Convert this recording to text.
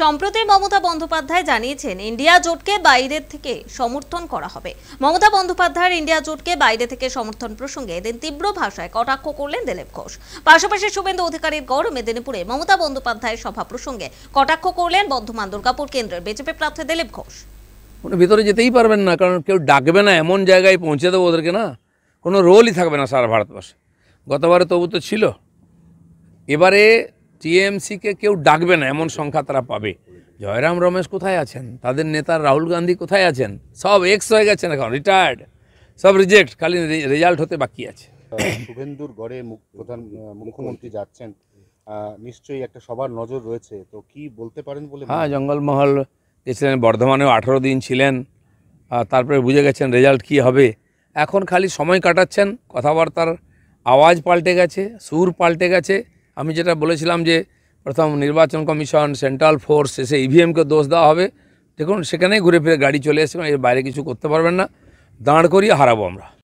সম্প্রতি মমতা বন্দ্যোপাধ্যায় জানিয়েছেন ইন্ডিয়া জোটকে বাইরে থেকে সমর্থন করা হবে মমতা বন্দ্যোপাধ্যায়ের ইন্ডিয়া জোটকে বাইরে থেকে সমর্থন প্রসঙ্গে এদিন তীব্র ভাষায় কটাক্ষ করলেন দিলীপ ঘোষ পাশাপাশি শুভেন্দু অধিকারীর গড় মেদিনীপুরে মমতা বন্দ্যোপাধ্যায়ের সভা প্রসঙ্গে কটাক্ষ করলেন বর্ধমান দুর্গাপুর কেন্দ্রের বিজেপি প্রার্থী দিলীপ ঘোষ উনি ভিতরে যেতেই পারবেন না কারণ কেউ ডাকবে না এমন জায়গায় পৌঁছে দেবো ওদেরকে না কোনো রোলই থাকবে না সারা ভারতবর্ষে গতবারে তবু তো ছিল এবারে টিএমসিকে কেউ ডাকবে না এমন সংখ্যা তারা পাবে জয়রাম রমেশ কোথায় আছেন তাদের নেতা রাহুল গান্ধী কোথায় আছেন সব এক্স হয়ে গেছেন এখন রিটায়ার্ড সব রিজেক্ট খালি রেজাল্ট হতে বাকি আছে শুভেন্দুর গড়ে প্রধান মুখ্যমন্ত্রী যাচ্ছেন নিশ্চয়ই একটা সবার নজর রয়েছে তো কি বলতে পারেন বলে হ্যাঁ জঙ্গলমহল গেছিলেন বর্ধমানেও আঠেরো দিন ছিলেন তারপরে বুঝে গেছেন রেজাল্ট কি হবে এখন খালি সময় কাটাচ্ছেন কথাবার্তার আওয়াজ পাল্টে গেছে সুর পাল্টে গেছে আমি যেটা বলেছিলাম যে প্রথম নির্বাচন কমিশন সেন্ট্রাল ফোর্স এসে ইভিএমকে e দোষ দেওয়া হবে দেখুন সেখানেই ঘুরে ফিরে গাড়ি চলে এসে এর বাইরে কিছু করতে পারবেন না দাঁড় করিয়ে হারাবো আমরা